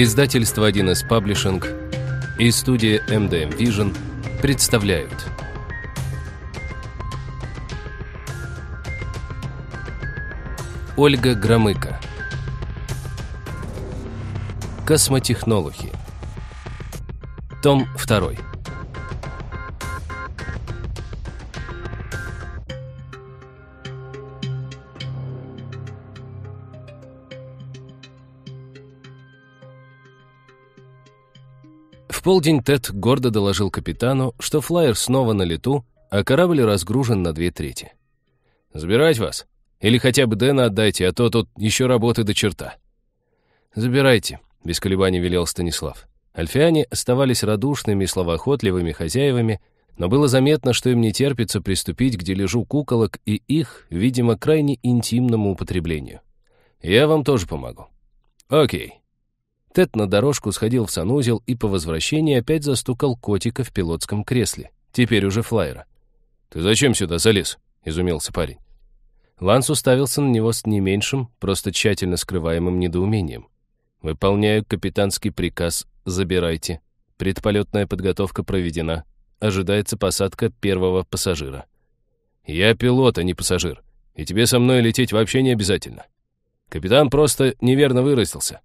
Издательство 1С Паблишинг и студия MDM Vision представляют Ольга Громыко Космотехнологи Том 2 В полдень Тед гордо доложил капитану, что флайер снова на лету, а корабль разгружен на две трети. «Забирать вас? Или хотя бы Дэна отдайте, а то тут еще работы до черта». «Забирайте», — без колебаний велел Станислав. Альфиане оставались радушными и словоохотливыми хозяевами, но было заметно, что им не терпится приступить к дележу куколок и их, видимо, крайне интимному употреблению. «Я вам тоже помогу». «Окей», Тед на дорожку сходил в санузел и по возвращении опять застукал котика в пилотском кресле, теперь уже флайера. «Ты зачем сюда залез?» — изумился парень. Ланс уставился на него с не меньшим, просто тщательно скрываемым недоумением. «Выполняю капитанский приказ, забирайте. Предполетная подготовка проведена. Ожидается посадка первого пассажира». «Я пилот, а не пассажир. И тебе со мной лететь вообще не обязательно. Капитан просто неверно выразился.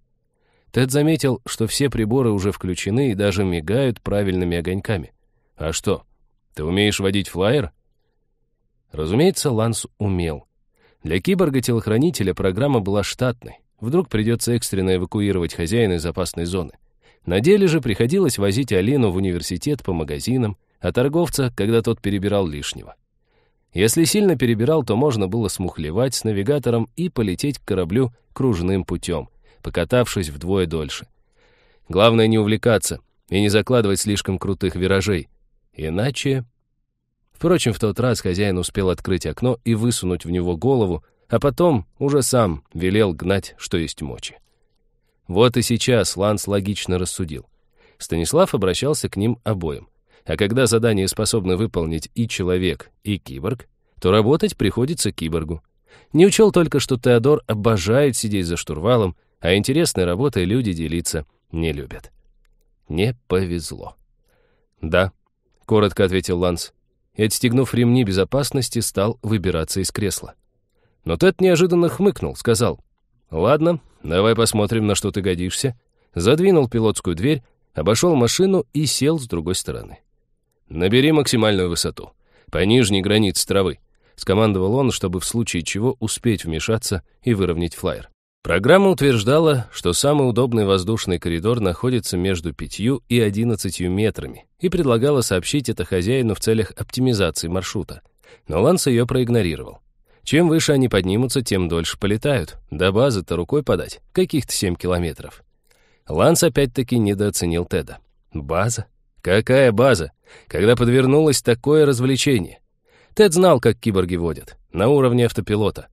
Тед заметил, что все приборы уже включены и даже мигают правильными огоньками. «А что, ты умеешь водить флайер?» Разумеется, Ланс умел. Для киборга-телохранителя программа была штатной. Вдруг придется экстренно эвакуировать хозяина из опасной зоны. На деле же приходилось возить Алину в университет по магазинам, а торговца, когда тот перебирал лишнего. Если сильно перебирал, то можно было смухлевать с навигатором и полететь к кораблю кружным путем покатавшись вдвое дольше. Главное не увлекаться и не закладывать слишком крутых виражей. Иначе... Впрочем, в тот раз хозяин успел открыть окно и высунуть в него голову, а потом уже сам велел гнать, что есть мочи. Вот и сейчас Ланс логично рассудил. Станислав обращался к ним обоим. А когда задание способны выполнить и человек, и киборг, то работать приходится киборгу. Не учел только, что Теодор обожает сидеть за штурвалом, а интересной работой люди делиться не любят. Не повезло. «Да», — коротко ответил Ланс, и, отстегнув ремни безопасности, стал выбираться из кресла. Но Тед неожиданно хмыкнул, сказал, «Ладно, давай посмотрим, на что ты годишься». Задвинул пилотскую дверь, обошел машину и сел с другой стороны. «Набери максимальную высоту, по нижней границе травы», — скомандовал он, чтобы в случае чего успеть вмешаться и выровнять флайер. Программа утверждала, что самый удобный воздушный коридор находится между 5 и 11 метрами и предлагала сообщить это хозяину в целях оптимизации маршрута. Но Ланс ее проигнорировал. Чем выше они поднимутся, тем дольше полетают. До базы-то рукой подать, каких-то 7 километров. Ланс опять-таки недооценил Теда. База? Какая база? Когда подвернулось такое развлечение? Тед знал, как киборги водят, на уровне автопилота.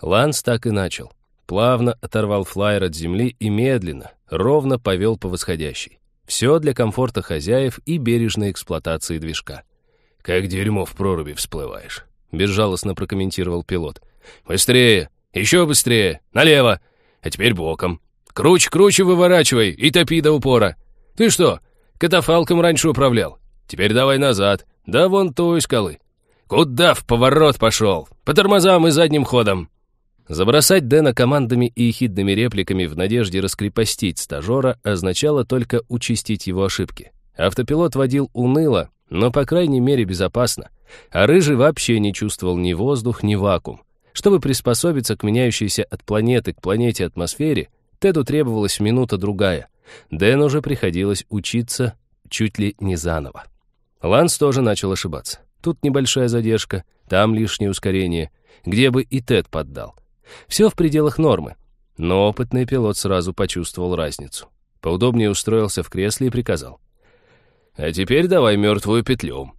Ланс так и начал плавно оторвал флайер от земли и медленно, ровно повел по восходящей. Все для комфорта хозяев и бережной эксплуатации движка. «Как дерьмо в проруби всплываешь», — безжалостно прокомментировал пилот. «Быстрее! Еще быстрее! Налево! А теперь боком! Круч, круче выворачивай и топи до упора! Ты что, катафалком раньше управлял? Теперь давай назад, да вон той скалы! Куда в поворот пошел? По тормозам и задним ходом! Забросать Дэна командами и ехидными репликами в надежде раскрепостить стажера означало только участить его ошибки. Автопилот водил уныло, но, по крайней мере, безопасно. А Рыжий вообще не чувствовал ни воздух, ни вакуум. Чтобы приспособиться к меняющейся от планеты к планете атмосфере, Теду требовалась минута-другая. Дэну уже приходилось учиться чуть ли не заново. Ланс тоже начал ошибаться. Тут небольшая задержка, там лишнее ускорение, где бы и Тед поддал. Все в пределах нормы. Но опытный пилот сразу почувствовал разницу. Поудобнее устроился в кресле и приказал. «А теперь давай мертвую петлю».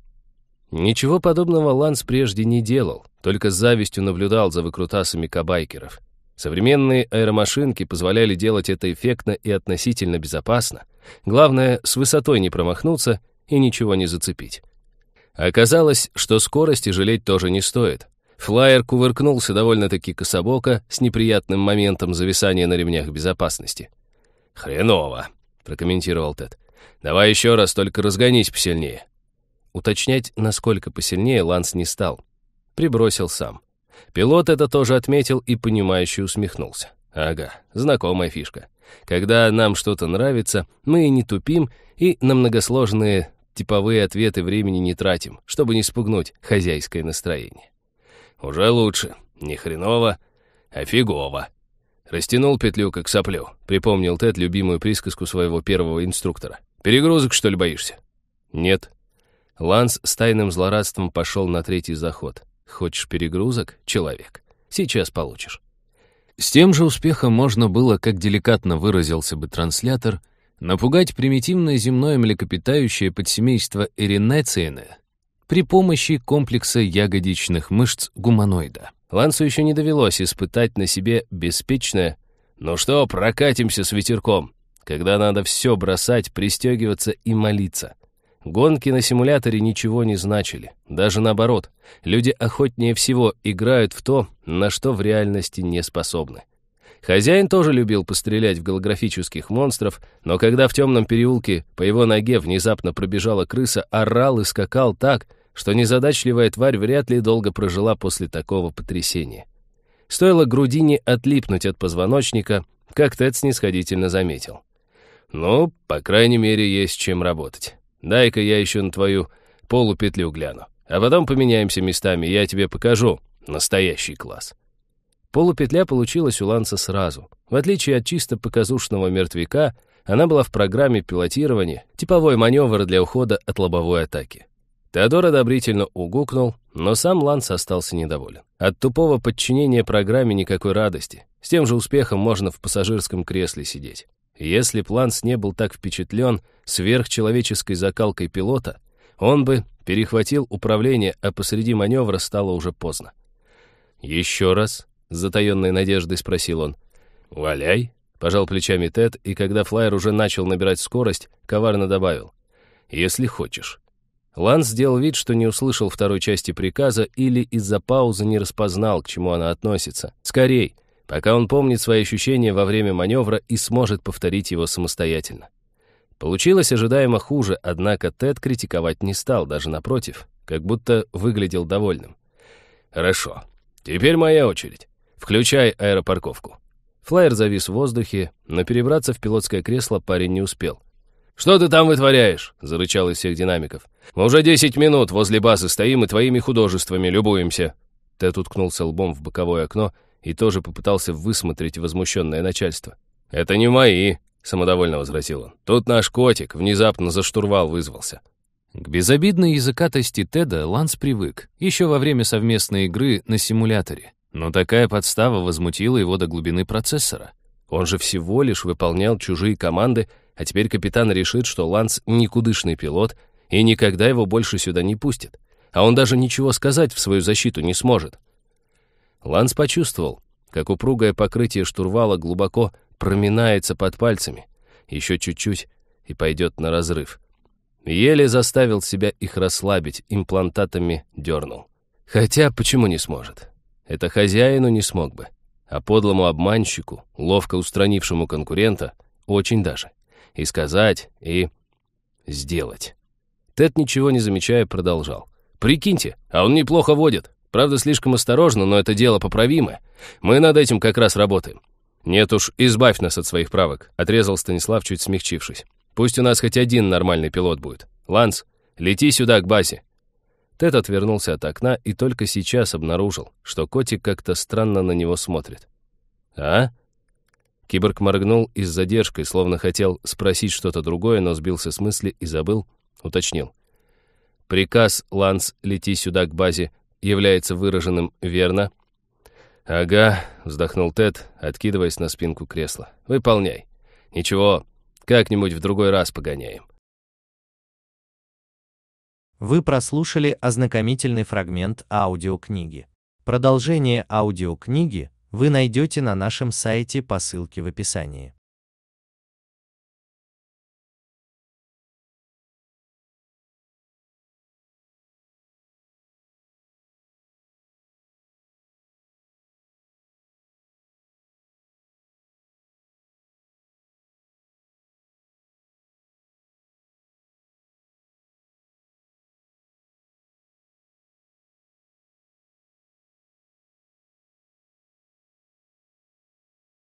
Ничего подобного Ланс прежде не делал, только с завистью наблюдал за выкрутасами кабайкеров. Современные аэромашинки позволяли делать это эффектно и относительно безопасно. Главное, с высотой не промахнуться и ничего не зацепить. Оказалось, что скорости жалеть тоже не стоит. Флайер кувыркнулся довольно-таки кособоко, с неприятным моментом зависания на ремнях безопасности. «Хреново», — прокомментировал Тед. «Давай еще раз, только разгонись посильнее». Уточнять, насколько посильнее, Ланс не стал. Прибросил сам. Пилот это тоже отметил и, понимающе усмехнулся. «Ага, знакомая фишка. Когда нам что-то нравится, мы и не тупим и на многосложные типовые ответы времени не тратим, чтобы не спугнуть хозяйское настроение». Уже лучше. Не хреново, а фигово. Растянул петлю, как соплю. Припомнил Тед любимую присказку своего первого инструктора. Перегрузок, что ли, боишься? Нет. Ланс с тайным злорадством пошел на третий заход. Хочешь перегрузок, человек? Сейчас получишь. С тем же успехом можно было, как деликатно выразился бы транслятор, напугать примитивное земное млекопитающее подсемейство Эринециене при помощи комплекса ягодичных мышц гуманоида. Лансу еще не довелось испытать на себе беспечное «Ну что, прокатимся с ветерком», когда надо все бросать, пристегиваться и молиться. Гонки на симуляторе ничего не значили. Даже наоборот, люди охотнее всего играют в то, на что в реальности не способны. Хозяин тоже любил пострелять в голографических монстров, но когда в темном переулке по его ноге внезапно пробежала крыса, орал и скакал так, что незадачливая тварь вряд ли долго прожила после такого потрясения. Стоило грудине отлипнуть от позвоночника, как Тед снисходительно заметил. «Ну, по крайней мере, есть чем работать. Дай-ка я еще на твою полупетлю гляну, а потом поменяемся местами, я тебе покажу настоящий класс». Полупетля получилась у Ланса сразу. В отличие от чисто показушного мертвяка, она была в программе пилотирования, типовой маневр для ухода от лобовой атаки. Теодор одобрительно угукнул, но сам Ланс остался недоволен. От тупого подчинения программе никакой радости. С тем же успехом можно в пассажирском кресле сидеть. Если б Ланс не был так впечатлен сверхчеловеческой закалкой пилота, он бы перехватил управление, а посреди маневра стало уже поздно. «Еще раз», с затаенной надеждой спросил он. «Валяй», — пожал плечами Тед, и когда флайер уже начал набирать скорость, коварно добавил. «Если хочешь». Ланс сделал вид, что не услышал второй части приказа или из-за паузы не распознал, к чему она относится. «Скорей!» пока он помнит свои ощущения во время маневра и сможет повторить его самостоятельно. Получилось ожидаемо хуже, однако Тед критиковать не стал, даже напротив, как будто выглядел довольным. «Хорошо, теперь моя очередь. «Включай аэропарковку». Флайер завис в воздухе, но перебраться в пилотское кресло парень не успел. «Что ты там вытворяешь?» — зарычал из всех динамиков. «Мы уже десять минут возле базы стоим и твоими художествами любуемся». Тед уткнулся лбом в боковое окно и тоже попытался высмотреть возмущенное начальство. «Это не мои», — самодовольно возразил он. «Тут наш котик внезапно за штурвал вызвался». К безобидной языкатости Теда Ланс привык, еще во время совместной игры на симуляторе. Но такая подстава возмутила его до глубины процессора. Он же всего лишь выполнял чужие команды, а теперь капитан решит, что Ланс никудышный пилот и никогда его больше сюда не пустит. А он даже ничего сказать в свою защиту не сможет. Ланс почувствовал, как упругое покрытие штурвала глубоко проминается под пальцами. Еще чуть-чуть и пойдет на разрыв. Еле заставил себя их расслабить, имплантатами дернул. Хотя почему не сможет? Это хозяину не смог бы, а подлому обманщику, ловко устранившему конкурента, очень даже. И сказать, и сделать. Тед, ничего не замечая, продолжал. «Прикиньте, а он неплохо водит. Правда, слишком осторожно, но это дело поправимое. Мы над этим как раз работаем». «Нет уж, избавь нас от своих правок», — отрезал Станислав, чуть смягчившись. «Пусть у нас хоть один нормальный пилот будет. Ланс, лети сюда, к базе. Тед отвернулся от окна и только сейчас обнаружил, что котик как-то странно на него смотрит. «А?» Киборг моргнул и с задержкой, словно хотел спросить что-то другое, но сбился с мысли и забыл, уточнил. «Приказ, Ланс, лети сюда к базе, является выраженным верно?» «Ага», — вздохнул Тед, откидываясь на спинку кресла. «Выполняй. Ничего, как-нибудь в другой раз погоняем». Вы прослушали ознакомительный фрагмент аудиокниги. Продолжение аудиокниги вы найдете на нашем сайте по ссылке в описании.